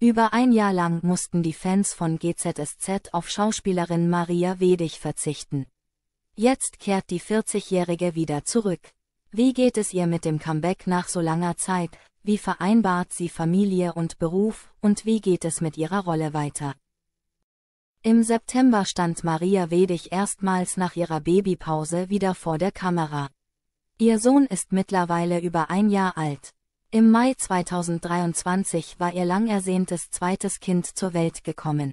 Über ein Jahr lang mussten die Fans von GZSZ auf Schauspielerin Maria Wedig verzichten. Jetzt kehrt die 40-Jährige wieder zurück. Wie geht es ihr mit dem Comeback nach so langer Zeit, wie vereinbart sie Familie und Beruf und wie geht es mit ihrer Rolle weiter? Im September stand Maria Wedig erstmals nach ihrer Babypause wieder vor der Kamera. Ihr Sohn ist mittlerweile über ein Jahr alt. Im Mai 2023 war ihr lang ersehntes zweites Kind zur Welt gekommen.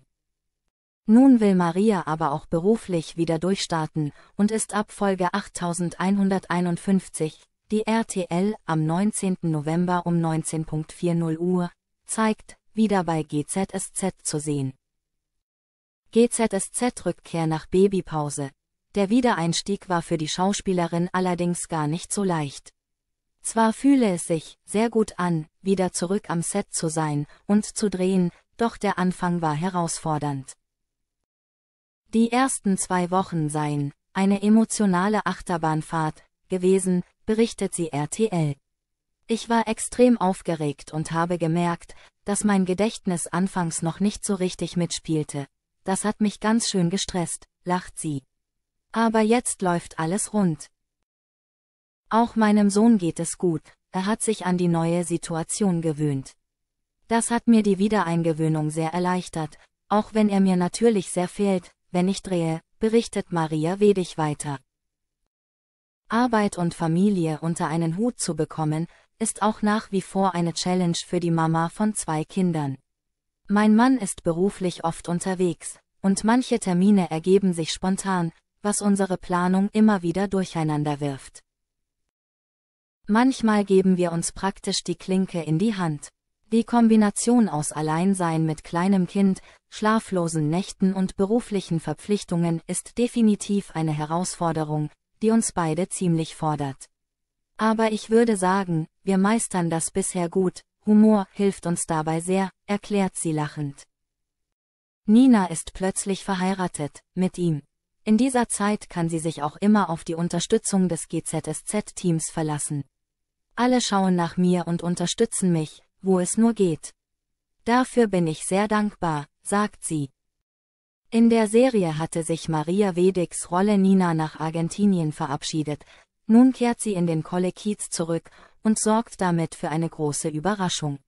Nun will Maria aber auch beruflich wieder durchstarten und ist ab Folge 8151, die RTL am 19. November um 19.40 Uhr zeigt, wieder bei GZSZ zu sehen. GZSZ Rückkehr nach Babypause. Der Wiedereinstieg war für die Schauspielerin allerdings gar nicht so leicht. Zwar fühle es sich sehr gut an, wieder zurück am Set zu sein und zu drehen, doch der Anfang war herausfordernd. Die ersten zwei Wochen seien eine emotionale Achterbahnfahrt gewesen, berichtet sie RTL. Ich war extrem aufgeregt und habe gemerkt, dass mein Gedächtnis anfangs noch nicht so richtig mitspielte. Das hat mich ganz schön gestresst, lacht sie. Aber jetzt läuft alles rund. Auch meinem Sohn geht es gut, er hat sich an die neue Situation gewöhnt. Das hat mir die Wiedereingewöhnung sehr erleichtert, auch wenn er mir natürlich sehr fehlt, wenn ich drehe, berichtet Maria Wedig weiter. Arbeit und Familie unter einen Hut zu bekommen, ist auch nach wie vor eine Challenge für die Mama von zwei Kindern. Mein Mann ist beruflich oft unterwegs, und manche Termine ergeben sich spontan, was unsere Planung immer wieder durcheinander wirft. Manchmal geben wir uns praktisch die Klinke in die Hand. Die Kombination aus Alleinsein mit kleinem Kind, schlaflosen Nächten und beruflichen Verpflichtungen ist definitiv eine Herausforderung, die uns beide ziemlich fordert. Aber ich würde sagen, wir meistern das bisher gut, Humor hilft uns dabei sehr, erklärt sie lachend. Nina ist plötzlich verheiratet, mit ihm. In dieser Zeit kann sie sich auch immer auf die Unterstützung des GZSZ-Teams verlassen. Alle schauen nach mir und unterstützen mich, wo es nur geht. Dafür bin ich sehr dankbar, sagt sie. In der Serie hatte sich Maria Wedigs Rolle Nina nach Argentinien verabschiedet, nun kehrt sie in den Kollekiez zurück und sorgt damit für eine große Überraschung.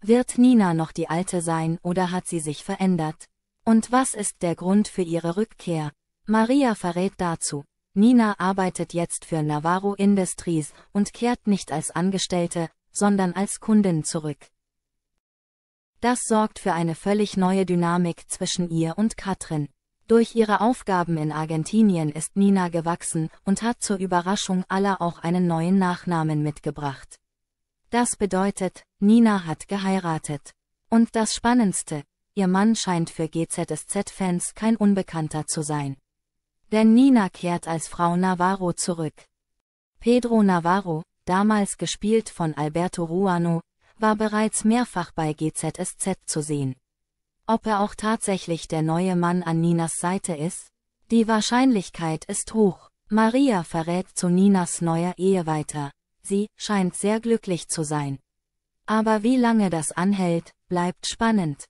Wird Nina noch die alte sein oder hat sie sich verändert? Und was ist der Grund für ihre Rückkehr? Maria verrät dazu, Nina arbeitet jetzt für Navarro Industries und kehrt nicht als Angestellte, sondern als Kundin zurück. Das sorgt für eine völlig neue Dynamik zwischen ihr und Katrin. Durch ihre Aufgaben in Argentinien ist Nina gewachsen und hat zur Überraschung aller auch einen neuen Nachnamen mitgebracht. Das bedeutet, Nina hat geheiratet. Und das Spannendste, ihr Mann scheint für GZSZ-Fans kein Unbekannter zu sein. Denn Nina kehrt als Frau Navarro zurück. Pedro Navarro, damals gespielt von Alberto Ruano, war bereits mehrfach bei GZSZ zu sehen. Ob er auch tatsächlich der neue Mann an Ninas Seite ist? Die Wahrscheinlichkeit ist hoch. Maria verrät zu Ninas neuer Ehe weiter. Sie scheint sehr glücklich zu sein. Aber wie lange das anhält, bleibt spannend.